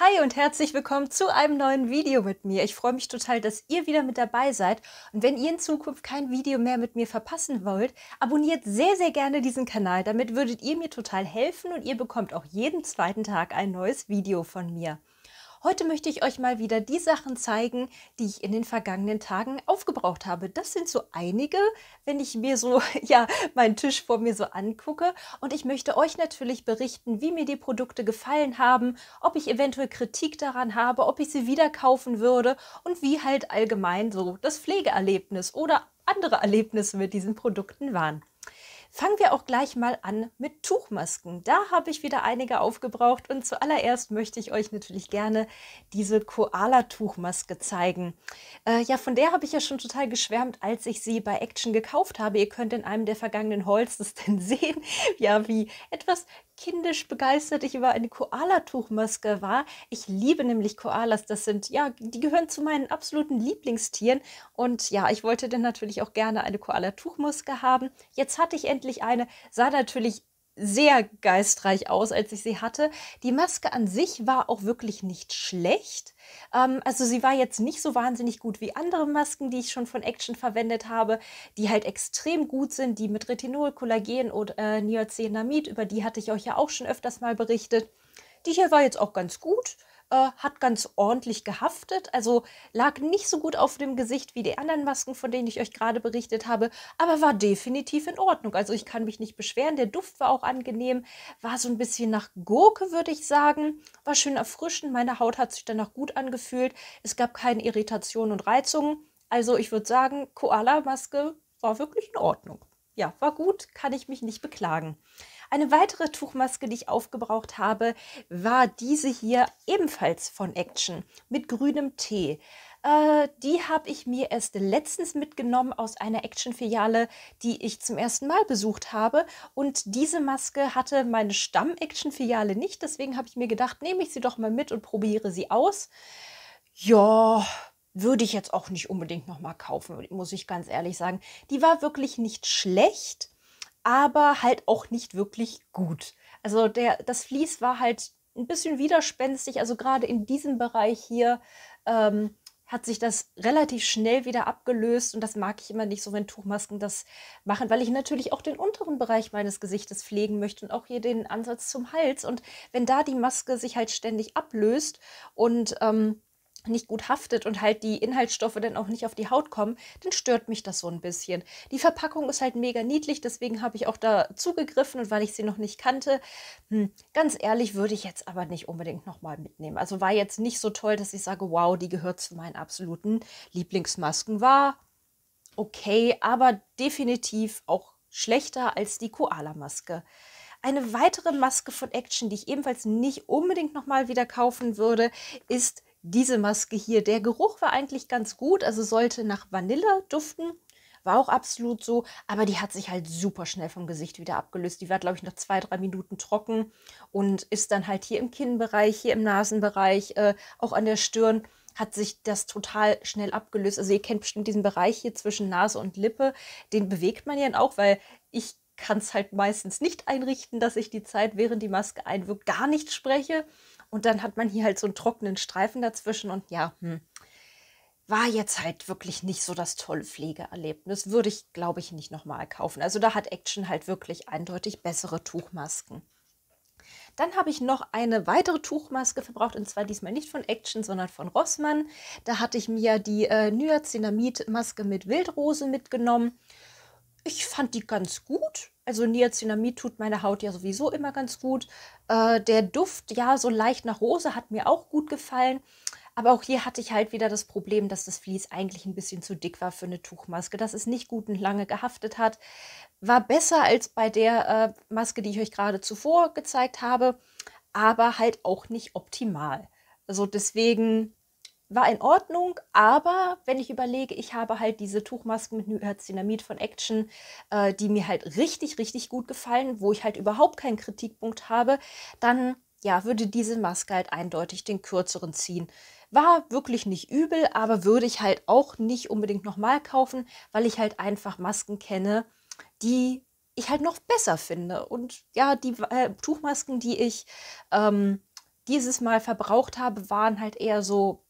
Hi und herzlich willkommen zu einem neuen Video mit mir. Ich freue mich total, dass ihr wieder mit dabei seid. Und wenn ihr in Zukunft kein Video mehr mit mir verpassen wollt, abonniert sehr, sehr gerne diesen Kanal. Damit würdet ihr mir total helfen und ihr bekommt auch jeden zweiten Tag ein neues Video von mir. Heute möchte ich euch mal wieder die Sachen zeigen, die ich in den vergangenen Tagen aufgebraucht habe. Das sind so einige, wenn ich mir so, ja, meinen Tisch vor mir so angucke. Und ich möchte euch natürlich berichten, wie mir die Produkte gefallen haben, ob ich eventuell Kritik daran habe, ob ich sie wieder kaufen würde und wie halt allgemein so das Pflegeerlebnis oder andere Erlebnisse mit diesen Produkten waren. Fangen wir auch gleich mal an mit Tuchmasken. Da habe ich wieder einige aufgebraucht und zuallererst möchte ich euch natürlich gerne diese Koala-Tuchmaske zeigen. Äh, ja, von der habe ich ja schon total geschwärmt, als ich sie bei Action gekauft habe. Ihr könnt in einem der vergangenen Holz das denn sehen, ja, wie etwas kindisch begeistert ich über eine Koala-Tuchmaske war. Ich liebe nämlich Koalas. Das sind, ja, die gehören zu meinen absoluten Lieblingstieren. Und ja, ich wollte dann natürlich auch gerne eine Koala-Tuchmaske haben. Jetzt hatte ich endlich eine, sah natürlich sehr geistreich aus, als ich sie hatte. Die Maske an sich war auch wirklich nicht schlecht. Ähm, also sie war jetzt nicht so wahnsinnig gut wie andere Masken, die ich schon von Action verwendet habe, die halt extrem gut sind, die mit Retinol, Kollagen und äh, Niacinamid, über die hatte ich euch ja auch schon öfters mal berichtet. Die hier war jetzt auch ganz gut äh, hat ganz ordentlich gehaftet, also lag nicht so gut auf dem Gesicht wie die anderen Masken, von denen ich euch gerade berichtet habe, aber war definitiv in Ordnung. Also ich kann mich nicht beschweren, der Duft war auch angenehm, war so ein bisschen nach Gurke, würde ich sagen, war schön erfrischend, meine Haut hat sich danach gut angefühlt, es gab keine Irritationen und Reizungen. Also ich würde sagen, Koala-Maske war wirklich in Ordnung. Ja, war gut, kann ich mich nicht beklagen. Eine weitere Tuchmaske, die ich aufgebraucht habe, war diese hier ebenfalls von Action mit grünem Tee. Äh, die habe ich mir erst letztens mitgenommen aus einer Action-Filiale, die ich zum ersten Mal besucht habe. Und diese Maske hatte meine Stamm-Action-Filiale nicht. Deswegen habe ich mir gedacht, nehme ich sie doch mal mit und probiere sie aus. Ja, würde ich jetzt auch nicht unbedingt nochmal kaufen, muss ich ganz ehrlich sagen. Die war wirklich nicht schlecht aber halt auch nicht wirklich gut. Also der, das Vlies war halt ein bisschen widerspenstig. Also gerade in diesem Bereich hier ähm, hat sich das relativ schnell wieder abgelöst und das mag ich immer nicht so, wenn Tuchmasken das machen, weil ich natürlich auch den unteren Bereich meines Gesichtes pflegen möchte und auch hier den Ansatz zum Hals. Und wenn da die Maske sich halt ständig ablöst und ähm, nicht gut haftet und halt die Inhaltsstoffe dann auch nicht auf die Haut kommen, dann stört mich das so ein bisschen. Die Verpackung ist halt mega niedlich, deswegen habe ich auch da zugegriffen und weil ich sie noch nicht kannte, hm, ganz ehrlich würde ich jetzt aber nicht unbedingt nochmal mitnehmen. Also war jetzt nicht so toll, dass ich sage, wow, die gehört zu meinen absoluten Lieblingsmasken. War okay, aber definitiv auch schlechter als die Koala-Maske. Eine weitere Maske von Action, die ich ebenfalls nicht unbedingt nochmal wieder kaufen würde, ist diese Maske hier. Der Geruch war eigentlich ganz gut, also sollte nach Vanille duften. War auch absolut so, aber die hat sich halt super schnell vom Gesicht wieder abgelöst. Die war, glaube ich, nach zwei, drei Minuten trocken und ist dann halt hier im Kinnbereich, hier im Nasenbereich, äh, auch an der Stirn hat sich das total schnell abgelöst. Also ihr kennt bestimmt diesen Bereich hier zwischen Nase und Lippe. Den bewegt man ja auch, weil ich kann es halt meistens nicht einrichten, dass ich die Zeit, während die Maske einwirkt, gar nicht spreche. Und dann hat man hier halt so einen trockenen Streifen dazwischen und ja, hm, war jetzt halt wirklich nicht so das tolle Pflegeerlebnis. Würde ich, glaube ich, nicht nochmal kaufen. Also da hat Action halt wirklich eindeutig bessere Tuchmasken. Dann habe ich noch eine weitere Tuchmaske verbraucht und zwar diesmal nicht von Action, sondern von Rossmann. Da hatte ich mir die äh, Niacinamid-Maske mit Wildrose mitgenommen. Ich fand die ganz gut. Also Niacinamid tut meine Haut ja sowieso immer ganz gut. Äh, der Duft, ja, so leicht nach Rose hat mir auch gut gefallen. Aber auch hier hatte ich halt wieder das Problem, dass das Vlies eigentlich ein bisschen zu dick war für eine Tuchmaske, dass es nicht gut und lange gehaftet hat. War besser als bei der äh, Maske, die ich euch gerade zuvor gezeigt habe, aber halt auch nicht optimal. Also deswegen war in Ordnung, aber wenn ich überlege, ich habe halt diese Tuchmasken mit Nyazinamid von Action, äh, die mir halt richtig, richtig gut gefallen, wo ich halt überhaupt keinen Kritikpunkt habe, dann ja, würde diese Maske halt eindeutig den kürzeren ziehen. War wirklich nicht übel, aber würde ich halt auch nicht unbedingt nochmal kaufen, weil ich halt einfach Masken kenne, die ich halt noch besser finde. Und ja, die äh, Tuchmasken, die ich ähm, dieses Mal verbraucht habe, waren halt eher so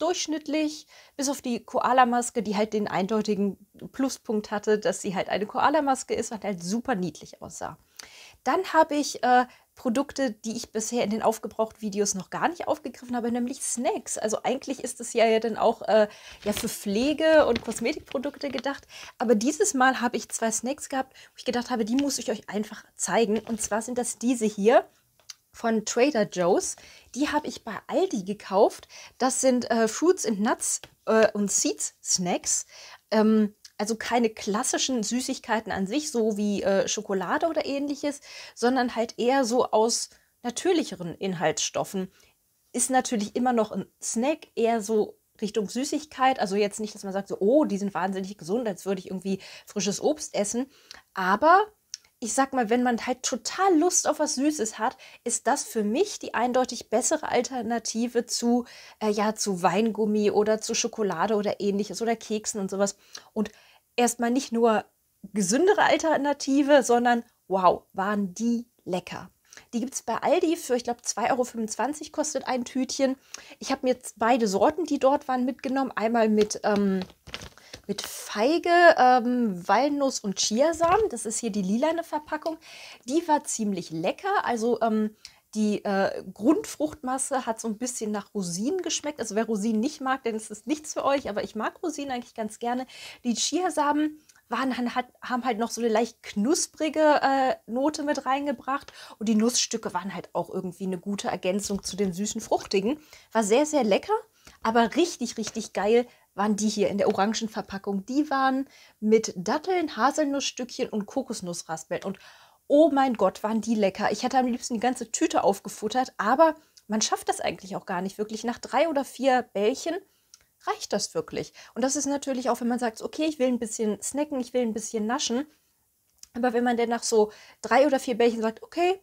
durchschnittlich, bis auf die Koala-Maske, die halt den eindeutigen Pluspunkt hatte, dass sie halt eine Koala-Maske ist und halt super niedlich aussah. Dann habe ich äh, Produkte, die ich bisher in den Aufgebraucht-Videos noch gar nicht aufgegriffen habe, nämlich Snacks. Also eigentlich ist es ja, ja dann auch äh, ja für Pflege und Kosmetikprodukte gedacht. Aber dieses Mal habe ich zwei Snacks gehabt, wo ich gedacht habe, die muss ich euch einfach zeigen. Und zwar sind das diese hier von Trader Joe's. Die habe ich bei Aldi gekauft. Das sind äh, Fruits and Nuts äh, und Seeds Snacks. Ähm, also keine klassischen Süßigkeiten an sich, so wie äh, Schokolade oder ähnliches, sondern halt eher so aus natürlicheren Inhaltsstoffen. Ist natürlich immer noch ein Snack, eher so Richtung Süßigkeit. Also jetzt nicht, dass man sagt, so, oh, die sind wahnsinnig gesund, als würde ich irgendwie frisches Obst essen. Aber ich sag mal, wenn man halt total Lust auf was Süßes hat, ist das für mich die eindeutig bessere Alternative zu, äh, ja, zu Weingummi oder zu Schokolade oder ähnliches oder Keksen und sowas. Und erstmal nicht nur gesündere Alternative, sondern wow, waren die lecker. Die gibt es bei Aldi für, ich glaube, 2,25 Euro kostet ein Tütchen. Ich habe mir jetzt beide Sorten, die dort waren, mitgenommen. Einmal mit ähm, mit Feige, ähm, Walnuss und Chiasamen. Das ist hier die lilane Verpackung. Die war ziemlich lecker. Also ähm, die äh, Grundfruchtmasse hat so ein bisschen nach Rosinen geschmeckt. Also wer Rosinen nicht mag, dann ist es nichts für euch. Aber ich mag Rosinen eigentlich ganz gerne. Die Chiasamen waren, hat, haben halt noch so eine leicht knusprige äh, Note mit reingebracht. Und die Nussstücke waren halt auch irgendwie eine gute Ergänzung zu den süßen Fruchtigen. War sehr, sehr lecker, aber richtig, richtig geil waren die hier in der orangen Verpackung. Die waren mit Datteln, Haselnussstückchen und Kokosnussraspeln. Und oh mein Gott, waren die lecker. Ich hätte am liebsten die ganze Tüte aufgefuttert, aber man schafft das eigentlich auch gar nicht wirklich. Nach drei oder vier Bällchen reicht das wirklich. Und das ist natürlich auch, wenn man sagt, okay, ich will ein bisschen snacken, ich will ein bisschen naschen. Aber wenn man dann nach so drei oder vier Bällchen sagt, okay,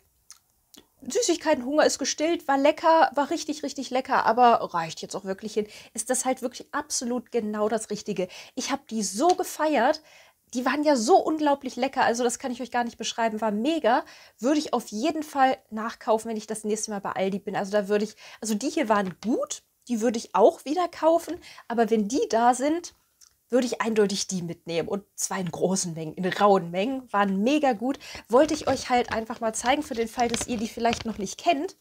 Süßigkeitenhunger ist gestillt, war lecker, war richtig, richtig lecker, aber reicht jetzt auch wirklich hin. Ist das halt wirklich absolut genau das Richtige. Ich habe die so gefeiert. Die waren ja so unglaublich lecker, also das kann ich euch gar nicht beschreiben, war mega. Würde ich auf jeden Fall nachkaufen, wenn ich das nächste Mal bei Aldi bin. Also da würde ich, also die hier waren gut, die würde ich auch wieder kaufen, aber wenn die da sind, würde ich eindeutig die mitnehmen. Und zwar in großen Mengen, in rauen Mengen, waren mega gut. Wollte ich euch halt einfach mal zeigen, für den Fall, dass ihr die vielleicht noch nicht kennt.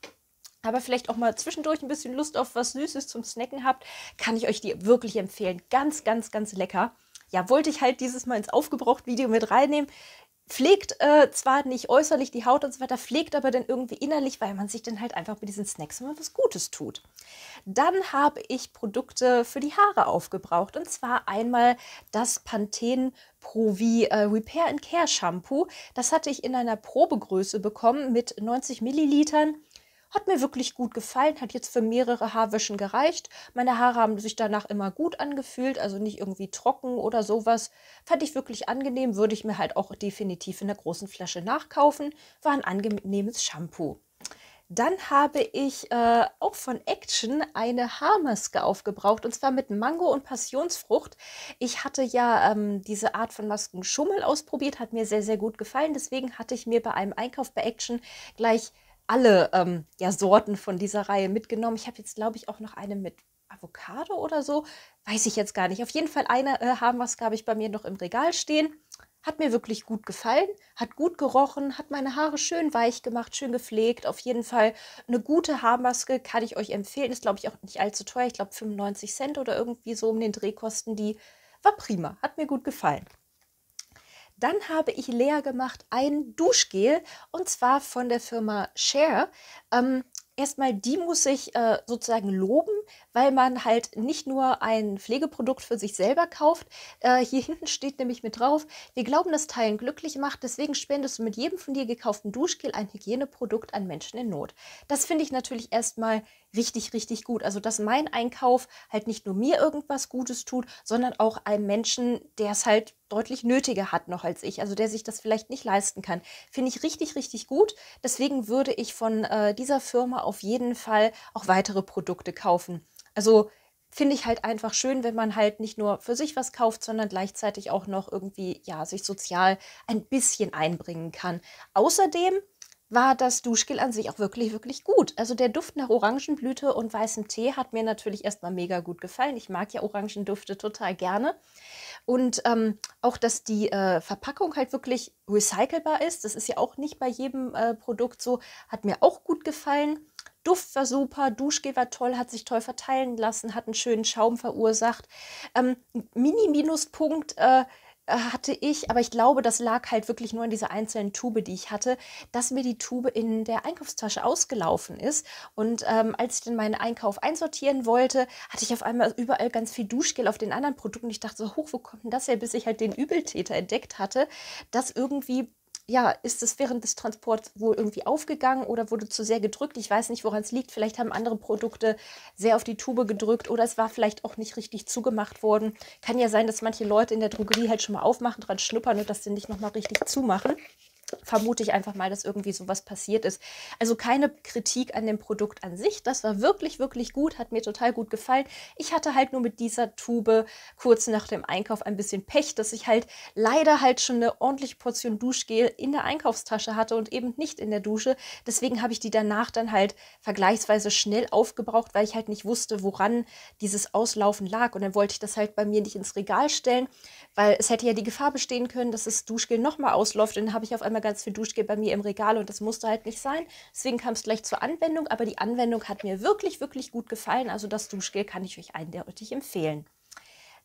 Aber vielleicht auch mal zwischendurch ein bisschen Lust auf was Süßes zum Snacken habt, kann ich euch die wirklich empfehlen. Ganz, ganz, ganz lecker. Ja, wollte ich halt dieses Mal ins Aufgebraucht-Video mit reinnehmen pflegt äh, zwar nicht äußerlich die Haut und so weiter, pflegt aber dann irgendwie innerlich, weil man sich dann halt einfach mit diesen Snacks immer was Gutes tut. Dann habe ich Produkte für die Haare aufgebraucht und zwar einmal das Pantene Provi äh, Repair and Care Shampoo. Das hatte ich in einer Probegröße bekommen mit 90 Millilitern hat mir wirklich gut gefallen, hat jetzt für mehrere Haarwischen gereicht. Meine Haare haben sich danach immer gut angefühlt, also nicht irgendwie trocken oder sowas. Fand ich wirklich angenehm, würde ich mir halt auch definitiv in der großen Flasche nachkaufen. War ein angenehmes Shampoo. Dann habe ich äh, auch von Action eine Haarmaske aufgebraucht und zwar mit Mango und Passionsfrucht. Ich hatte ja ähm, diese Art von Masken Schummel ausprobiert, hat mir sehr, sehr gut gefallen. Deswegen hatte ich mir bei einem Einkauf bei Action gleich alle ähm, ja, Sorten von dieser Reihe mitgenommen. Ich habe jetzt, glaube ich, auch noch eine mit Avocado oder so. Weiß ich jetzt gar nicht. Auf jeden Fall eine äh, haben was, glaube ich, bei mir noch im Regal stehen. Hat mir wirklich gut gefallen, hat gut gerochen, hat meine Haare schön weich gemacht, schön gepflegt. Auf jeden Fall eine gute Haarmaske kann ich euch empfehlen. Ist, glaube ich, auch nicht allzu teuer. Ich glaube, 95 Cent oder irgendwie so um den Drehkosten. die. War prima, hat mir gut gefallen. Dann habe ich leer gemacht ein Duschgel und zwar von der Firma Share. Ähm, erstmal, die muss ich äh, sozusagen loben, weil man halt nicht nur ein Pflegeprodukt für sich selber kauft. Äh, hier hinten steht nämlich mit drauf, wir glauben, dass Teilen glücklich macht, deswegen spendest du mit jedem von dir gekauften Duschgel ein Hygieneprodukt an Menschen in Not. Das finde ich natürlich erstmal richtig, richtig gut. Also, dass mein Einkauf halt nicht nur mir irgendwas Gutes tut, sondern auch einem Menschen, der es halt deutlich nötiger hat noch als ich, also der sich das vielleicht nicht leisten kann. Finde ich richtig, richtig gut. Deswegen würde ich von äh, dieser Firma auf jeden Fall auch weitere Produkte kaufen. Also finde ich halt einfach schön, wenn man halt nicht nur für sich was kauft, sondern gleichzeitig auch noch irgendwie, ja, sich sozial ein bisschen einbringen kann. Außerdem war das Duschgel an sich auch wirklich, wirklich gut. Also der Duft nach Orangenblüte und weißem Tee hat mir natürlich erstmal mega gut gefallen. Ich mag ja Orangendüfte total gerne. Und ähm, auch, dass die äh, Verpackung halt wirklich recycelbar ist, das ist ja auch nicht bei jedem äh, Produkt so, hat mir auch gut gefallen. Duft war super, Duschgel war toll, hat sich toll verteilen lassen, hat einen schönen Schaum verursacht. Ähm, Mini-Minuspunkt äh, äh, hatte ich, aber ich glaube, das lag halt wirklich nur an dieser einzelnen Tube, die ich hatte, dass mir die Tube in der Einkaufstasche ausgelaufen ist. Und ähm, als ich dann meinen Einkauf einsortieren wollte, hatte ich auf einmal überall ganz viel Duschgel auf den anderen Produkten. Ich dachte so, hoch, wo kommt denn das her, bis ich halt den Übeltäter entdeckt hatte, dass irgendwie ja, ist es während des Transports wohl irgendwie aufgegangen oder wurde zu sehr gedrückt? Ich weiß nicht, woran es liegt. Vielleicht haben andere Produkte sehr auf die Tube gedrückt oder es war vielleicht auch nicht richtig zugemacht worden. Kann ja sein, dass manche Leute in der Drogerie halt schon mal aufmachen, dran schnuppern und das dann nicht nochmal richtig zumachen vermute ich einfach mal, dass irgendwie sowas passiert ist. Also keine Kritik an dem Produkt an sich. Das war wirklich, wirklich gut, hat mir total gut gefallen. Ich hatte halt nur mit dieser Tube kurz nach dem Einkauf ein bisschen Pech, dass ich halt leider halt schon eine ordentliche Portion Duschgel in der Einkaufstasche hatte und eben nicht in der Dusche. Deswegen habe ich die danach dann halt vergleichsweise schnell aufgebraucht, weil ich halt nicht wusste, woran dieses Auslaufen lag. Und dann wollte ich das halt bei mir nicht ins Regal stellen, weil es hätte ja die Gefahr bestehen können, dass das Duschgel nochmal ausläuft. Und dann habe ich auf einmal immer ganz viel Duschgel bei mir im Regal und das musste halt nicht sein. Deswegen kam es gleich zur Anwendung, aber die Anwendung hat mir wirklich, wirklich gut gefallen. Also das Duschgel kann ich euch eindeutig empfehlen.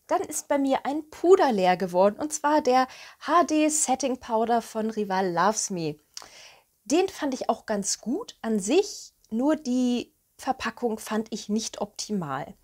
Dann ist bei mir ein Puder leer geworden und zwar der HD Setting Powder von Rival Loves Me. Den fand ich auch ganz gut an sich, nur die Verpackung fand ich nicht optimal.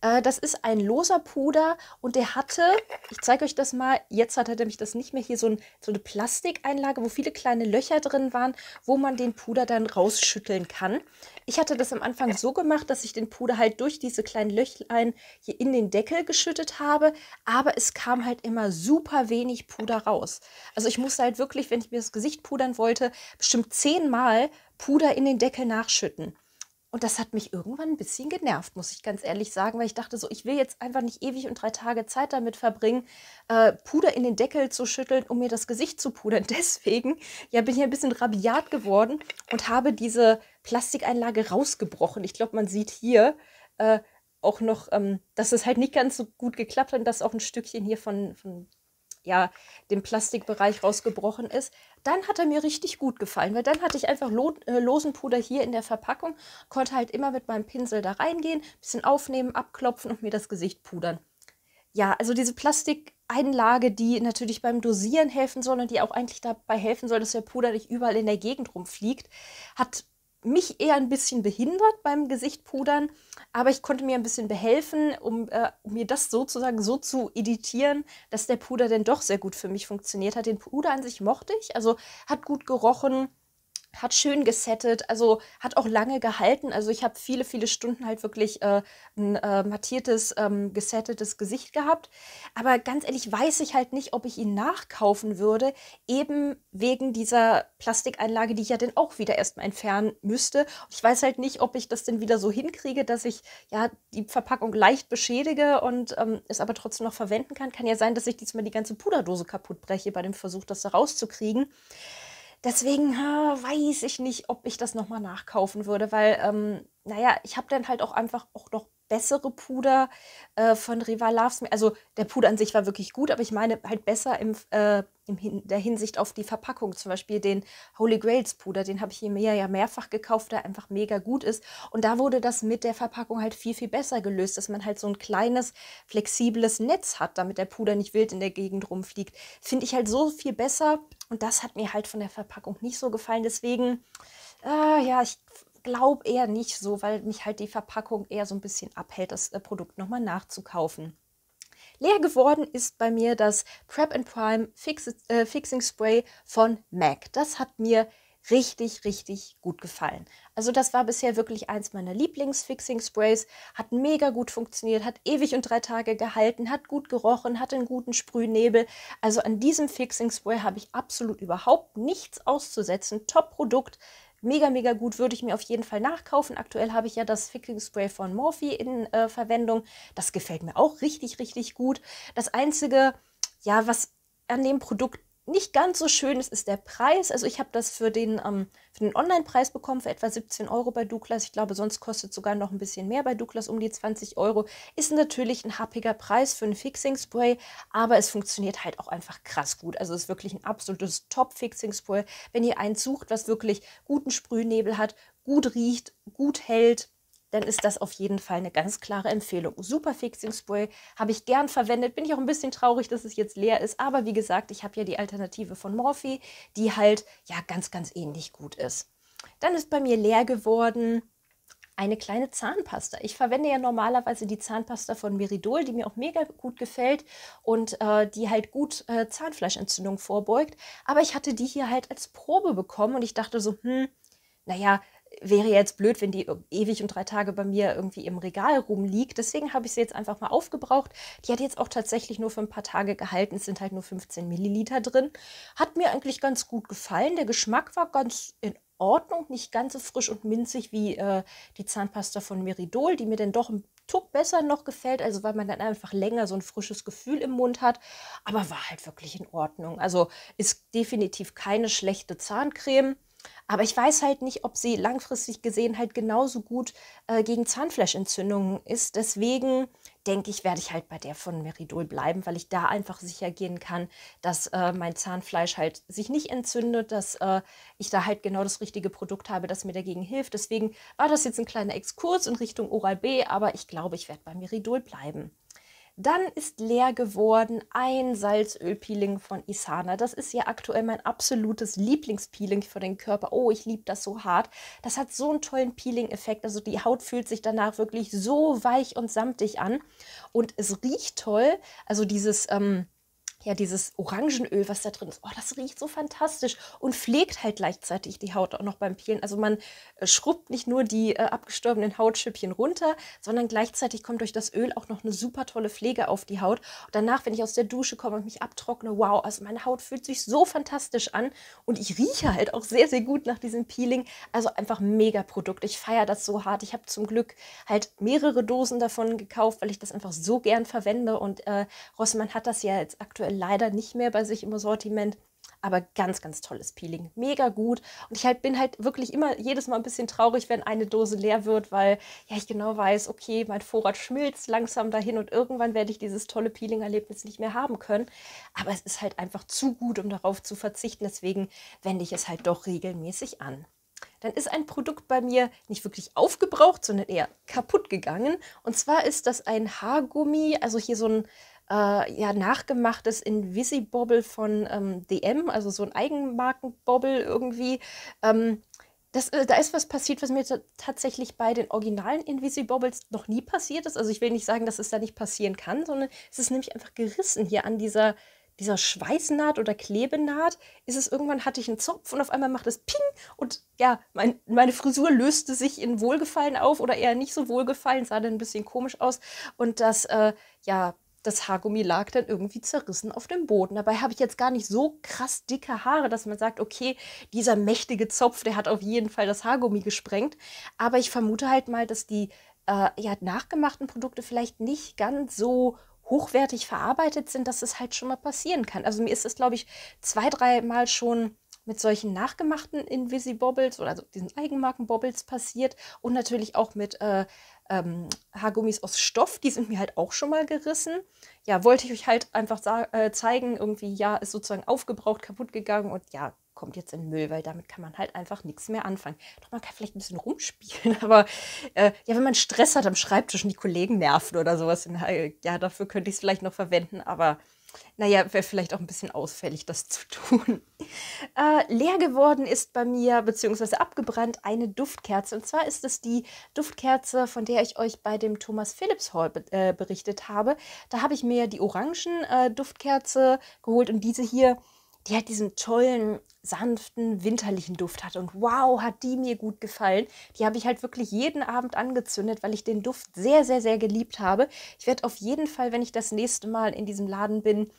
Äh, das ist ein loser Puder und der hatte, ich zeige euch das mal, jetzt hat er nämlich das nicht mehr, hier so, ein, so eine Plastikeinlage, wo viele kleine Löcher drin waren, wo man den Puder dann rausschütteln kann. Ich hatte das am Anfang so gemacht, dass ich den Puder halt durch diese kleinen Löchlein hier in den Deckel geschüttet habe, aber es kam halt immer super wenig Puder raus. Also ich musste halt wirklich, wenn ich mir das Gesicht pudern wollte, bestimmt zehnmal Puder in den Deckel nachschütten. Und das hat mich irgendwann ein bisschen genervt, muss ich ganz ehrlich sagen, weil ich dachte so, ich will jetzt einfach nicht ewig und drei Tage Zeit damit verbringen, äh, Puder in den Deckel zu schütteln, um mir das Gesicht zu pudern. Deswegen ja, bin ich ein bisschen rabiat geworden und habe diese Plastikeinlage rausgebrochen. Ich glaube, man sieht hier äh, auch noch, ähm, dass es halt nicht ganz so gut geklappt hat und dass auch ein Stückchen hier von, von ja, dem Plastikbereich rausgebrochen ist, dann hat er mir richtig gut gefallen, weil dann hatte ich einfach lo äh, losen Puder hier in der Verpackung, konnte halt immer mit meinem Pinsel da reingehen, bisschen aufnehmen, abklopfen und mir das Gesicht pudern. Ja, also diese Plastikeinlage, die natürlich beim Dosieren helfen soll und die auch eigentlich dabei helfen soll, dass der Puder nicht überall in der Gegend rumfliegt, hat mich eher ein bisschen behindert beim Gesichtpudern, aber ich konnte mir ein bisschen behelfen, um, äh, um mir das sozusagen so zu editieren, dass der Puder denn doch sehr gut für mich funktioniert hat. Den Puder an sich mochte ich, also hat gut gerochen, hat schön gesettet, also hat auch lange gehalten. Also ich habe viele, viele Stunden halt wirklich äh, ein äh, mattiertes, ähm, gesettetes Gesicht gehabt. Aber ganz ehrlich weiß ich halt nicht, ob ich ihn nachkaufen würde, eben wegen dieser Plastikeinlage, die ich ja dann auch wieder erstmal entfernen müsste. Und ich weiß halt nicht, ob ich das denn wieder so hinkriege, dass ich ja die Verpackung leicht beschädige und ähm, es aber trotzdem noch verwenden kann. Kann ja sein, dass ich diesmal die ganze Puderdose kaputt breche bei dem Versuch, das da rauszukriegen. Deswegen äh, weiß ich nicht, ob ich das nochmal nachkaufen würde, weil, ähm, naja, ich habe dann halt auch einfach auch noch bessere Puder äh, von Riva Loves Me. Also der Puder an sich war wirklich gut, aber ich meine halt besser im, äh, in der Hinsicht auf die Verpackung. Zum Beispiel den Holy Grails Puder, den habe ich hier ja mehrfach gekauft, der einfach mega gut ist. Und da wurde das mit der Verpackung halt viel, viel besser gelöst, dass man halt so ein kleines, flexibles Netz hat, damit der Puder nicht wild in der Gegend rumfliegt. Finde ich halt so viel besser. Und das hat mir halt von der Verpackung nicht so gefallen. Deswegen, äh, ja, ich glaube eher nicht so, weil mich halt die Verpackung eher so ein bisschen abhält, das äh, Produkt nochmal nachzukaufen. Leer geworden ist bei mir das Prep and Prime Fix äh, Fixing Spray von MAC. Das hat mir richtig, richtig gut gefallen. Also das war bisher wirklich eins meiner Lieblings-Fixing-Sprays. Hat mega gut funktioniert, hat ewig und drei Tage gehalten, hat gut gerochen, hat einen guten Sprühnebel. Also an diesem Fixing-Spray habe ich absolut überhaupt nichts auszusetzen. Top-Produkt, Mega, mega gut, würde ich mir auf jeden Fall nachkaufen. Aktuell habe ich ja das Ficking Spray von Morphe in äh, Verwendung. Das gefällt mir auch richtig, richtig gut. Das Einzige, ja, was an dem Produkt nicht ganz so schön ist, ist der Preis. Also ich habe das für den, ähm, für den Online-Preis bekommen, für etwa 17 Euro bei Douglas. Ich glaube, sonst kostet sogar noch ein bisschen mehr bei Douglas, um die 20 Euro. Ist natürlich ein happiger Preis für ein Fixing-Spray, aber es funktioniert halt auch einfach krass gut. Also es ist wirklich ein absolutes Top-Fixing-Spray. Wenn ihr eins sucht, was wirklich guten Sprühnebel hat, gut riecht, gut hält, dann ist das auf jeden Fall eine ganz klare Empfehlung. Super Fixing Spray habe ich gern verwendet. Bin ich auch ein bisschen traurig, dass es jetzt leer ist. Aber wie gesagt, ich habe ja die Alternative von Morphe, die halt ja ganz, ganz ähnlich gut ist. Dann ist bei mir leer geworden eine kleine Zahnpasta. Ich verwende ja normalerweise die Zahnpasta von Meridol, die mir auch mega gut gefällt und äh, die halt gut äh, Zahnfleischentzündung vorbeugt. Aber ich hatte die hier halt als Probe bekommen und ich dachte so, hm, naja, wäre jetzt blöd, wenn die ewig und drei Tage bei mir irgendwie im Regal rumliegt. Deswegen habe ich sie jetzt einfach mal aufgebraucht. Die hat jetzt auch tatsächlich nur für ein paar Tage gehalten. Es sind halt nur 15 Milliliter drin. Hat mir eigentlich ganz gut gefallen. Der Geschmack war ganz in Ordnung. Nicht ganz so frisch und minzig wie äh, die Zahnpasta von Meridol, die mir dann doch ein Tuck besser noch gefällt, also weil man dann einfach länger so ein frisches Gefühl im Mund hat, aber war halt wirklich in Ordnung. Also ist definitiv keine schlechte Zahncreme aber ich weiß halt nicht, ob sie langfristig gesehen halt genauso gut äh, gegen Zahnfleischentzündungen ist. Deswegen denke ich, werde ich halt bei der von Meridol bleiben, weil ich da einfach sicher gehen kann, dass äh, mein Zahnfleisch halt sich nicht entzündet, dass äh, ich da halt genau das richtige Produkt habe, das mir dagegen hilft. Deswegen war das jetzt ein kleiner Exkurs in Richtung Oral B, aber ich glaube, ich werde bei Meridol bleiben. Dann ist leer geworden ein Salzölpeeling von Isana. Das ist ja aktuell mein absolutes Lieblingspeeling für den Körper. Oh, ich liebe das so hart. Das hat so einen tollen Peeling-Effekt. Also die Haut fühlt sich danach wirklich so weich und samtig an. Und es riecht toll. Also dieses... Ähm, ja, dieses Orangenöl, was da drin ist, oh, das riecht so fantastisch und pflegt halt gleichzeitig die Haut auch noch beim Peelen. Also man äh, schrubbt nicht nur die äh, abgestorbenen Hautschüppchen runter, sondern gleichzeitig kommt durch das Öl auch noch eine super tolle Pflege auf die Haut. Und danach, wenn ich aus der Dusche komme und mich abtrockne, wow, also meine Haut fühlt sich so fantastisch an und ich rieche halt auch sehr, sehr gut nach diesem Peeling. Also einfach mega Produkt. Ich feiere das so hart. Ich habe zum Glück halt mehrere Dosen davon gekauft, weil ich das einfach so gern verwende und äh, Rossmann hat das ja jetzt aktuell leider nicht mehr bei sich im Sortiment. Aber ganz, ganz tolles Peeling. Mega gut. Und ich halt bin halt wirklich immer jedes Mal ein bisschen traurig, wenn eine Dose leer wird, weil ja ich genau weiß, okay, mein Vorrat schmilzt langsam dahin und irgendwann werde ich dieses tolle Peeling-Erlebnis nicht mehr haben können. Aber es ist halt einfach zu gut, um darauf zu verzichten. Deswegen wende ich es halt doch regelmäßig an dann ist ein Produkt bei mir nicht wirklich aufgebraucht, sondern eher kaputt gegangen. Und zwar ist das ein Haargummi, also hier so ein äh, ja, nachgemachtes Invisibobble von ähm, DM, also so ein Eigenmarkenbobble irgendwie. Ähm, das, äh, da ist was passiert, was mir tatsächlich bei den originalen Invisibobbles noch nie passiert ist. Also ich will nicht sagen, dass es da nicht passieren kann, sondern es ist nämlich einfach gerissen hier an dieser, dieser Schweißnaht oder Klebenaht. Ist es irgendwann hatte ich einen Zopf und auf einmal macht es Ping und ja, mein, meine Frisur löste sich in Wohlgefallen auf oder eher nicht so wohlgefallen, sah dann ein bisschen komisch aus und das äh, ja das Haargummi lag dann irgendwie zerrissen auf dem Boden. Dabei habe ich jetzt gar nicht so krass dicke Haare, dass man sagt, okay, dieser mächtige Zopf, der hat auf jeden Fall das Haargummi gesprengt. Aber ich vermute halt mal, dass die äh, ja, nachgemachten Produkte vielleicht nicht ganz so hochwertig verarbeitet sind, dass es halt schon mal passieren kann. Also mir ist es, glaube ich, zwei, dreimal schon mit solchen nachgemachten Invisibobbles oder also diesen Eigenmarkenbobbles passiert und natürlich auch mit äh, ähm, Haargummis aus Stoff, die sind mir halt auch schon mal gerissen. Ja, wollte ich euch halt einfach äh, zeigen, irgendwie, ja, ist sozusagen aufgebraucht, kaputt gegangen und ja, kommt jetzt in Müll, weil damit kann man halt einfach nichts mehr anfangen. Doch man kann vielleicht ein bisschen rumspielen, aber äh, ja, wenn man Stress hat am Schreibtisch und die Kollegen nerven oder sowas, dann, äh, ja, dafür könnte ich es vielleicht noch verwenden, aber naja, wäre vielleicht auch ein bisschen ausfällig, das zu tun. Äh, leer geworden ist bei mir, beziehungsweise abgebrannt, eine Duftkerze. Und zwar ist es die Duftkerze, von der ich euch bei dem Thomas Phillips Hall be äh, berichtet habe. Da habe ich mir die Orangen-Duftkerze äh, geholt und diese hier die hat diesen tollen, sanften, winterlichen Duft hat. Und wow, hat die mir gut gefallen. Die habe ich halt wirklich jeden Abend angezündet, weil ich den Duft sehr, sehr, sehr geliebt habe. Ich werde auf jeden Fall, wenn ich das nächste Mal in diesem Laden bin,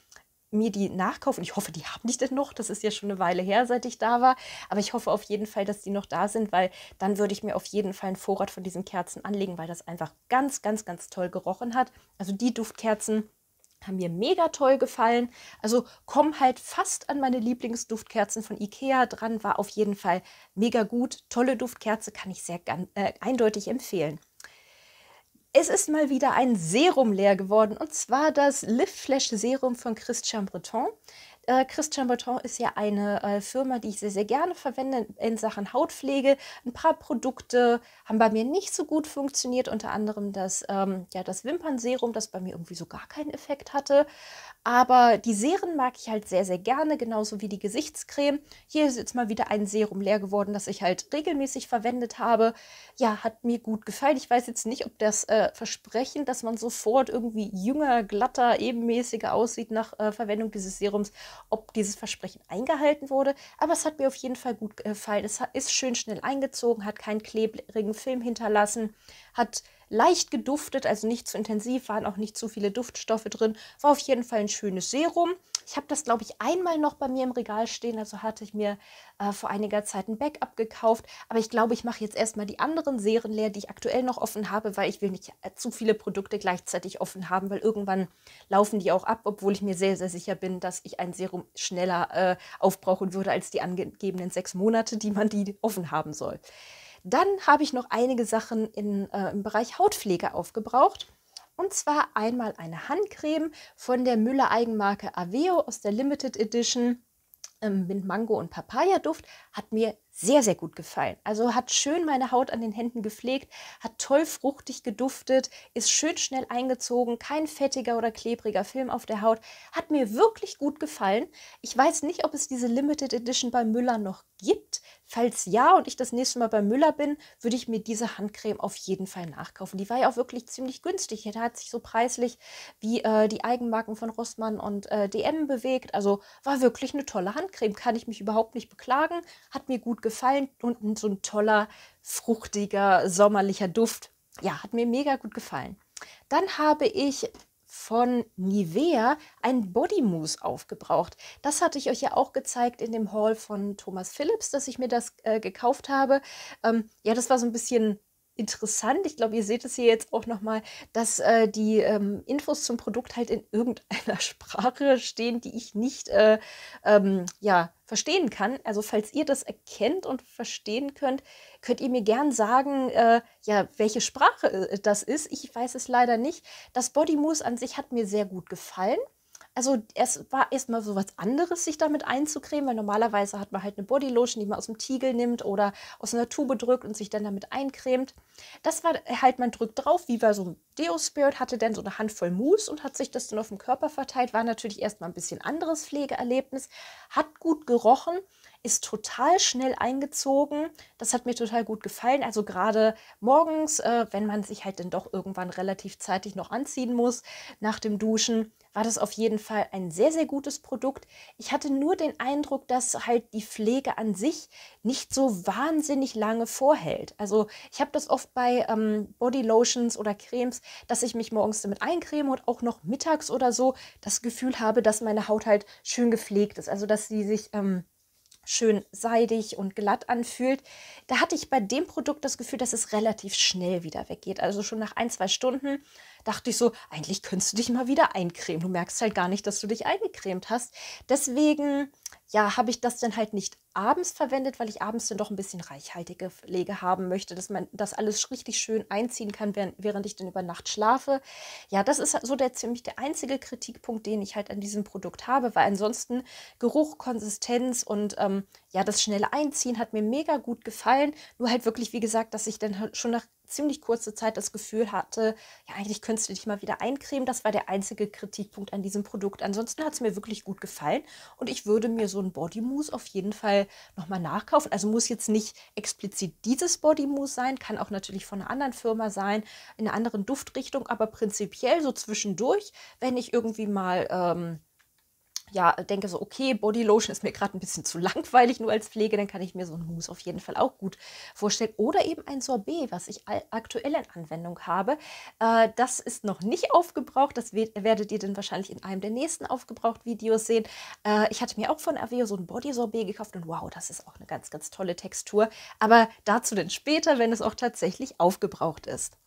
mir die nachkaufen. Ich hoffe, die haben ich denn noch. Das ist ja schon eine Weile her, seit ich da war. Aber ich hoffe auf jeden Fall, dass die noch da sind, weil dann würde ich mir auf jeden Fall einen Vorrat von diesen Kerzen anlegen, weil das einfach ganz, ganz, ganz toll gerochen hat. Also die Duftkerzen haben mir mega toll gefallen. Also komm halt fast an meine Lieblingsduftkerzen von Ikea dran, war auf jeden Fall mega gut. Tolle Duftkerze kann ich sehr äh, eindeutig empfehlen. Es ist mal wieder ein Serum leer geworden und zwar das Lift Flash Serum von Christian Breton. Äh, Christian Bouton ist ja eine äh, Firma, die ich sehr, sehr gerne verwende in Sachen Hautpflege. Ein paar Produkte haben bei mir nicht so gut funktioniert, unter anderem das, ähm, ja, das Wimpernserum, das bei mir irgendwie so gar keinen Effekt hatte. Aber die Serien mag ich halt sehr, sehr gerne, genauso wie die Gesichtscreme. Hier ist jetzt mal wieder ein Serum leer geworden, das ich halt regelmäßig verwendet habe. Ja, hat mir gut gefallen. Ich weiß jetzt nicht, ob das äh, Versprechen, dass man sofort irgendwie jünger, glatter, ebenmäßiger aussieht nach äh, Verwendung dieses Serums, ob dieses Versprechen eingehalten wurde. Aber es hat mir auf jeden Fall gut gefallen. Es ist schön schnell eingezogen, hat keinen klebrigen Film hinterlassen, hat leicht geduftet, also nicht zu intensiv, waren auch nicht zu viele Duftstoffe drin. War auf jeden Fall ein schönes Serum. Ich habe das, glaube ich, einmal noch bei mir im Regal stehen, also hatte ich mir äh, vor einiger Zeit ein Backup gekauft. Aber ich glaube, ich mache jetzt erstmal die anderen Serien leer, die ich aktuell noch offen habe, weil ich will nicht äh, zu viele Produkte gleichzeitig offen haben, weil irgendwann laufen die auch ab, obwohl ich mir sehr, sehr sicher bin, dass ich ein Serum schneller äh, aufbrauchen würde als die angegebenen sechs Monate, die man die offen haben soll. Dann habe ich noch einige Sachen in, äh, im Bereich Hautpflege aufgebraucht. Und zwar einmal eine Handcreme von der Müller Eigenmarke Aveo aus der Limited Edition ähm, mit Mango- und Papaya-Duft. Hat mir sehr, sehr gut gefallen. Also hat schön meine Haut an den Händen gepflegt, hat toll fruchtig geduftet, ist schön schnell eingezogen, kein fettiger oder klebriger Film auf der Haut. Hat mir wirklich gut gefallen. Ich weiß nicht, ob es diese Limited Edition bei Müller noch gibt. Falls ja und ich das nächste Mal bei Müller bin, würde ich mir diese Handcreme auf jeden Fall nachkaufen. Die war ja auch wirklich ziemlich günstig. Die hat sich so preislich wie äh, die Eigenmarken von Rossmann und äh, DM bewegt. Also war wirklich eine tolle Handcreme. Kann ich mich überhaupt nicht beklagen. Hat mir gut gefallen und so ein toller, fruchtiger, sommerlicher Duft. Ja, hat mir mega gut gefallen. Dann habe ich von Nivea ein Body Mousse aufgebraucht. Das hatte ich euch ja auch gezeigt in dem Haul von Thomas Phillips, dass ich mir das äh, gekauft habe. Ähm, ja, das war so ein bisschen interessant. Ich glaube, ihr seht es hier jetzt auch nochmal, dass äh, die ähm, Infos zum Produkt halt in irgendeiner Sprache stehen, die ich nicht äh, ähm, ja, verstehen kann. Also falls ihr das erkennt und verstehen könnt, könnt ihr mir gern sagen, äh, ja, welche Sprache äh, das ist. Ich weiß es leider nicht. Das Body Mousse an sich hat mir sehr gut gefallen also es war erstmal so was anderes, sich damit einzucremen, weil normalerweise hat man halt eine Bodylotion, die man aus dem Tiegel nimmt oder aus einer Tube drückt und sich dann damit eincremt. Das war äh, halt, man drückt drauf, wie bei so einem Deo-Spirit, hatte dann so eine Handvoll Mousse und hat sich das dann auf dem Körper verteilt. War natürlich erstmal ein bisschen anderes Pflegeerlebnis, hat gut gerochen ist total schnell eingezogen. Das hat mir total gut gefallen. Also gerade morgens, äh, wenn man sich halt dann doch irgendwann relativ zeitig noch anziehen muss nach dem Duschen, war das auf jeden Fall ein sehr, sehr gutes Produkt. Ich hatte nur den Eindruck, dass halt die Pflege an sich nicht so wahnsinnig lange vorhält. Also ich habe das oft bei ähm, Bodylotions oder Cremes, dass ich mich morgens damit eincreme und auch noch mittags oder so das Gefühl habe, dass meine Haut halt schön gepflegt ist. Also dass sie sich ähm, schön seidig und glatt anfühlt. Da hatte ich bei dem Produkt das Gefühl, dass es relativ schnell wieder weggeht. Also schon nach ein, zwei Stunden dachte ich so, eigentlich könntest du dich mal wieder eincremen. Du merkst halt gar nicht, dass du dich eingecremt hast. Deswegen, ja, habe ich das dann halt nicht abends verwendet, weil ich abends dann doch ein bisschen reichhaltige Pflege haben möchte, dass man das alles richtig schön einziehen kann, während, ich dann über Nacht schlafe. Ja, das ist so der ziemlich der einzige Kritikpunkt, den ich halt an diesem Produkt habe, weil ansonsten Geruch, Konsistenz und ähm, ja, das schnelle Einziehen hat mir mega gut gefallen. Nur halt wirklich, wie gesagt, dass ich dann halt schon nach ziemlich kurze Zeit das Gefühl hatte, ja, eigentlich könntest du dich mal wieder eincremen. Das war der einzige Kritikpunkt an diesem Produkt. Ansonsten hat es mir wirklich gut gefallen und ich würde mir so ein Body Mousse auf jeden Fall nochmal nachkaufen. Also muss jetzt nicht explizit dieses Body Mousse sein, kann auch natürlich von einer anderen Firma sein, in einer anderen Duftrichtung, aber prinzipiell so zwischendurch, wenn ich irgendwie mal... Ähm, ja, denke so, okay, Bodylotion ist mir gerade ein bisschen zu langweilig nur als Pflege, dann kann ich mir so ein Mousse auf jeden Fall auch gut vorstellen. Oder eben ein Sorbet, was ich aktuell in Anwendung habe. Äh, das ist noch nicht aufgebraucht, das werdet ihr dann wahrscheinlich in einem der nächsten Aufgebraucht-Videos sehen. Äh, ich hatte mir auch von Aveo so ein Body-Sorbet gekauft und wow, das ist auch eine ganz, ganz tolle Textur. Aber dazu dann später, wenn es auch tatsächlich aufgebraucht ist.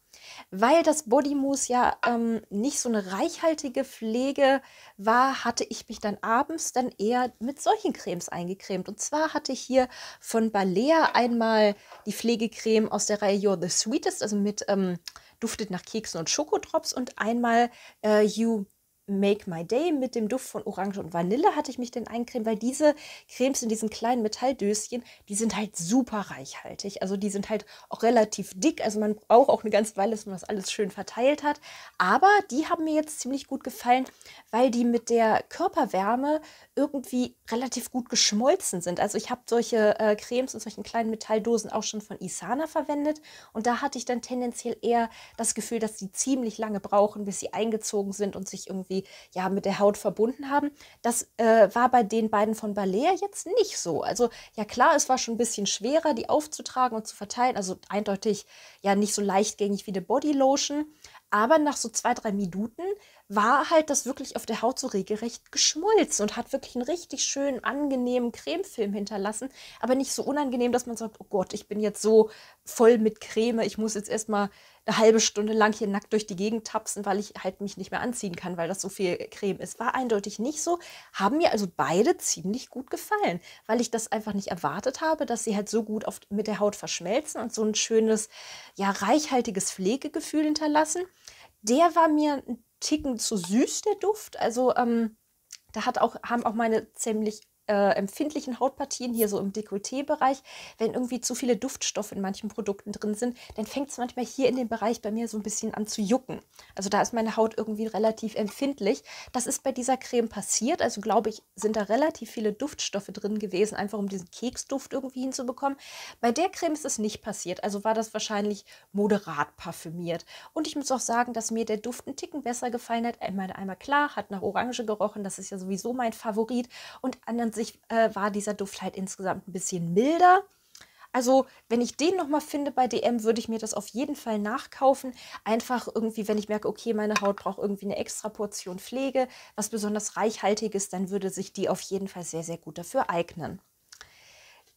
Weil das Body Bodymousse ja ähm, nicht so eine reichhaltige Pflege war, hatte ich mich dann abends dann eher mit solchen Cremes eingecremt. Und zwar hatte ich hier von Balea einmal die Pflegecreme aus der Reihe You're the Sweetest, also mit ähm, duftet nach Keksen und Schokodrops und einmal äh, You Make My Day mit dem Duft von Orange und Vanille hatte ich mich denn eincremen, weil diese Cremes in diesen kleinen Metalldöschen, die sind halt super reichhaltig. Also die sind halt auch relativ dick. Also man braucht auch eine ganze Weile, dass man das alles schön verteilt hat. Aber die haben mir jetzt ziemlich gut gefallen, weil die mit der Körperwärme irgendwie relativ gut geschmolzen sind. Also ich habe solche äh, Cremes und solchen kleinen Metalldosen auch schon von Isana verwendet und da hatte ich dann tendenziell eher das Gefühl, dass sie ziemlich lange brauchen, bis sie eingezogen sind und sich irgendwie ja mit der Haut verbunden haben. Das äh, war bei den beiden von Balea jetzt nicht so. Also ja klar, es war schon ein bisschen schwerer, die aufzutragen und zu verteilen. Also eindeutig ja nicht so leichtgängig wie eine Bodylotion. Aber nach so zwei, drei Minuten war halt das wirklich auf der Haut so regelrecht geschmolzen und hat wirklich einen richtig schönen, angenehmen Cremefilm hinterlassen. Aber nicht so unangenehm, dass man sagt, oh Gott, ich bin jetzt so voll mit Creme, ich muss jetzt erstmal eine halbe Stunde lang hier nackt durch die Gegend tapsen, weil ich halt mich nicht mehr anziehen kann, weil das so viel Creme ist. War eindeutig nicht so. Haben mir also beide ziemlich gut gefallen, weil ich das einfach nicht erwartet habe, dass sie halt so gut auf, mit der Haut verschmelzen und so ein schönes, ja, reichhaltiges Pflegegefühl hinterlassen. Der war mir ein Ticken zu süß, der Duft. Also ähm, da hat auch, haben auch meine ziemlich äh, empfindlichen Hautpartien, hier so im Dekolleté-Bereich, wenn irgendwie zu viele Duftstoffe in manchen Produkten drin sind, dann fängt es manchmal hier in dem Bereich bei mir so ein bisschen an zu jucken. Also da ist meine Haut irgendwie relativ empfindlich. Das ist bei dieser Creme passiert. Also glaube ich, sind da relativ viele Duftstoffe drin gewesen, einfach um diesen Keksduft irgendwie hinzubekommen. Bei der Creme ist es nicht passiert. Also war das wahrscheinlich moderat parfümiert. Und ich muss auch sagen, dass mir der Duft einen Ticken besser gefallen hat. Einmal, einmal klar, hat nach Orange gerochen. Das ist ja sowieso mein Favorit. Und anderen sich äh, war dieser Duft halt insgesamt ein bisschen milder. Also, wenn ich den nochmal finde bei DM, würde ich mir das auf jeden Fall nachkaufen. Einfach irgendwie, wenn ich merke, okay, meine Haut braucht irgendwie eine extra Portion Pflege, was besonders reichhaltig ist, dann würde sich die auf jeden Fall sehr, sehr gut dafür eignen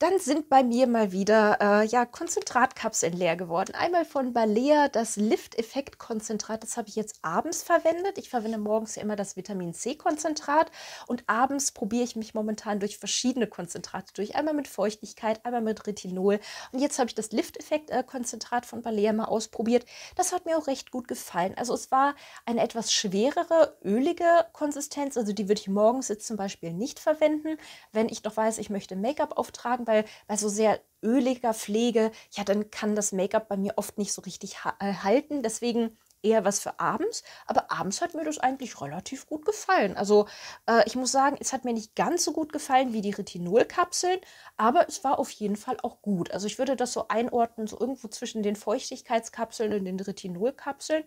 dann sind bei mir mal wieder äh, ja, Konzentratkapseln leer geworden. Einmal von Balea das Lift-Effekt-Konzentrat. Das habe ich jetzt abends verwendet. Ich verwende morgens ja immer das Vitamin C-Konzentrat und abends probiere ich mich momentan durch verschiedene Konzentrate durch. Einmal mit Feuchtigkeit, einmal mit Retinol. Und jetzt habe ich das Lift-Effekt-Konzentrat von Balea mal ausprobiert. Das hat mir auch recht gut gefallen. Also es war eine etwas schwerere, ölige Konsistenz. Also die würde ich morgens jetzt zum Beispiel nicht verwenden, wenn ich doch weiß, ich möchte Make-up auftragen, weil Fall bei so sehr öliger Pflege, ja, dann kann das Make-up bei mir oft nicht so richtig ha äh, halten. Deswegen eher was für abends. Aber abends hat mir das eigentlich relativ gut gefallen. Also äh, ich muss sagen, es hat mir nicht ganz so gut gefallen wie die Retinolkapseln, aber es war auf jeden Fall auch gut. Also ich würde das so einordnen, so irgendwo zwischen den Feuchtigkeitskapseln und den Retinolkapseln.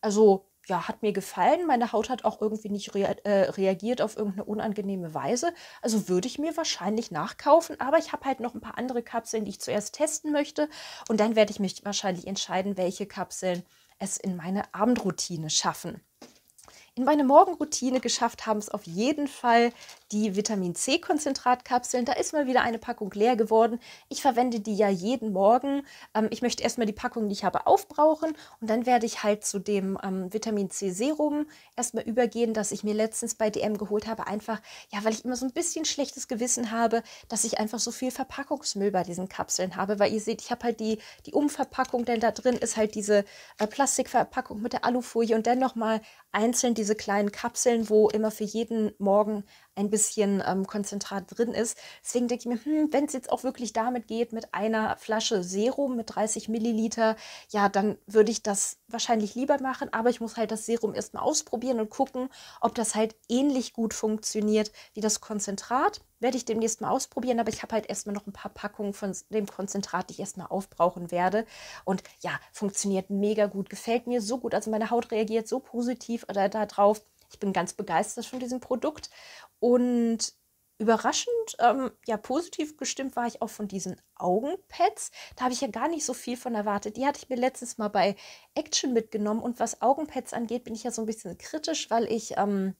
Also ja, hat mir gefallen. Meine Haut hat auch irgendwie nicht rea äh, reagiert auf irgendeine unangenehme Weise. Also würde ich mir wahrscheinlich nachkaufen, aber ich habe halt noch ein paar andere Kapseln, die ich zuerst testen möchte. Und dann werde ich mich wahrscheinlich entscheiden, welche Kapseln es in meine Abendroutine schaffen. In meine Morgenroutine geschafft haben es auf jeden Fall die Vitamin C-Konzentratkapseln. Da ist mal wieder eine Packung leer geworden. Ich verwende die ja jeden Morgen. Ähm, ich möchte erstmal die Packung, die ich habe, aufbrauchen und dann werde ich halt zu dem ähm, Vitamin C-Serum erstmal übergehen, das ich mir letztens bei DM geholt habe. Einfach, ja, weil ich immer so ein bisschen schlechtes Gewissen habe, dass ich einfach so viel Verpackungsmüll bei diesen Kapseln habe. Weil ihr seht, ich habe halt die, die Umverpackung, denn da drin ist halt diese äh, Plastikverpackung mit der Alufolie und dann nochmal einzeln diese kleinen Kapseln, wo immer für jeden Morgen ein bisschen ähm, Konzentrat drin ist. Deswegen denke ich mir, hm, wenn es jetzt auch wirklich damit geht, mit einer Flasche Serum mit 30 Milliliter, ja, dann würde ich das wahrscheinlich lieber machen. Aber ich muss halt das Serum erstmal ausprobieren und gucken, ob das halt ähnlich gut funktioniert wie das Konzentrat. Werde ich demnächst mal ausprobieren, aber ich habe halt erstmal noch ein paar Packungen von dem Konzentrat, die ich erstmal aufbrauchen werde. Und ja, funktioniert mega gut, gefällt mir so gut. Also meine Haut reagiert so positiv äh, darauf. ich bin ganz begeistert von diesem Produkt und überraschend ähm, ja positiv gestimmt war ich auch von diesen Augenpads. Da habe ich ja gar nicht so viel von erwartet. Die hatte ich mir letztens mal bei Action mitgenommen. Und was Augenpads angeht, bin ich ja so ein bisschen kritisch, weil ich ähm,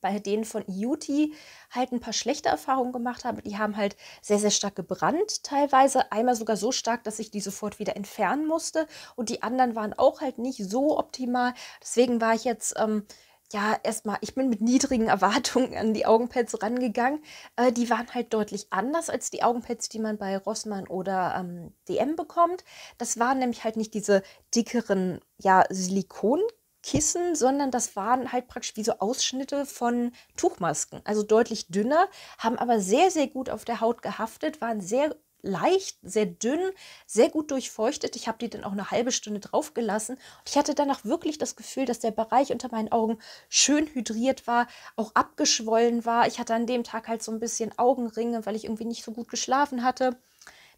bei denen von Beauty halt ein paar schlechte Erfahrungen gemacht habe. Die haben halt sehr, sehr stark gebrannt teilweise. Einmal sogar so stark, dass ich die sofort wieder entfernen musste. Und die anderen waren auch halt nicht so optimal. Deswegen war ich jetzt... Ähm, ja, erstmal, ich bin mit niedrigen Erwartungen an die Augenpads rangegangen. Äh, die waren halt deutlich anders als die Augenpads, die man bei Rossmann oder ähm, DM bekommt. Das waren nämlich halt nicht diese dickeren, ja, Silikonkissen, sondern das waren halt praktisch wie so Ausschnitte von Tuchmasken. Also deutlich dünner, haben aber sehr, sehr gut auf der Haut gehaftet, waren sehr leicht, sehr dünn, sehr gut durchfeuchtet. Ich habe die dann auch eine halbe Stunde draufgelassen. Und ich hatte danach wirklich das Gefühl, dass der Bereich unter meinen Augen schön hydriert war, auch abgeschwollen war. Ich hatte an dem Tag halt so ein bisschen Augenringe, weil ich irgendwie nicht so gut geschlafen hatte.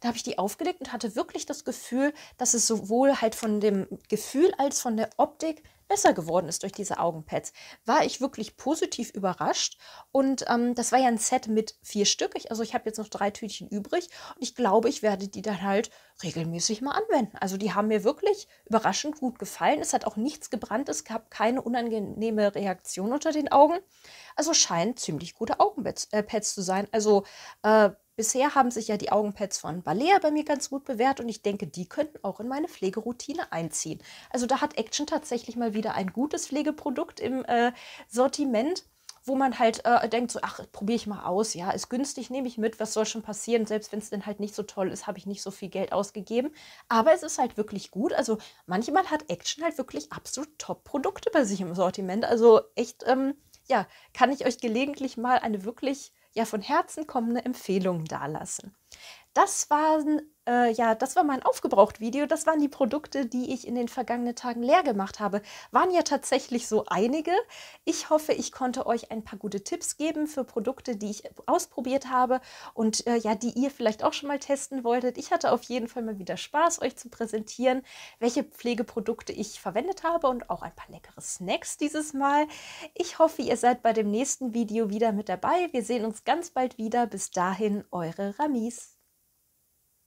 Da habe ich die aufgelegt und hatte wirklich das Gefühl, dass es sowohl halt von dem Gefühl als von der Optik besser geworden ist durch diese Augenpads, war ich wirklich positiv überrascht. Und ähm, das war ja ein Set mit vier Stück. Also ich habe jetzt noch drei Tütchen übrig und ich glaube, ich werde die dann halt regelmäßig mal anwenden. Also die haben mir wirklich überraschend gut gefallen. Es hat auch nichts gebrannt, es gab keine unangenehme Reaktion unter den Augen. Also scheinen ziemlich gute Augenpads äh, zu sein. Also äh, Bisher haben sich ja die Augenpads von Balea bei mir ganz gut bewährt und ich denke, die könnten auch in meine Pflegeroutine einziehen. Also da hat Action tatsächlich mal wieder ein gutes Pflegeprodukt im äh, Sortiment wo man halt äh, denkt, so, ach, probiere ich mal aus, ja, ist günstig, nehme ich mit, was soll schon passieren, selbst wenn es denn halt nicht so toll ist, habe ich nicht so viel Geld ausgegeben. Aber es ist halt wirklich gut. Also manchmal hat Action halt wirklich absolut Top-Produkte bei sich im Sortiment. Also echt, ähm, ja, kann ich euch gelegentlich mal eine wirklich ja von Herzen kommende Empfehlungen dalassen. Das waren äh, ja, das war mein Aufgebraucht-Video. Das waren die Produkte, die ich in den vergangenen Tagen leer gemacht habe. Waren ja tatsächlich so einige. Ich hoffe, ich konnte euch ein paar gute Tipps geben für Produkte, die ich ausprobiert habe und äh, ja, die ihr vielleicht auch schon mal testen wolltet. Ich hatte auf jeden Fall mal wieder Spaß, euch zu präsentieren, welche Pflegeprodukte ich verwendet habe und auch ein paar leckere Snacks dieses Mal. Ich hoffe, ihr seid bei dem nächsten Video wieder mit dabei. Wir sehen uns ganz bald wieder. Bis dahin, eure Ramis.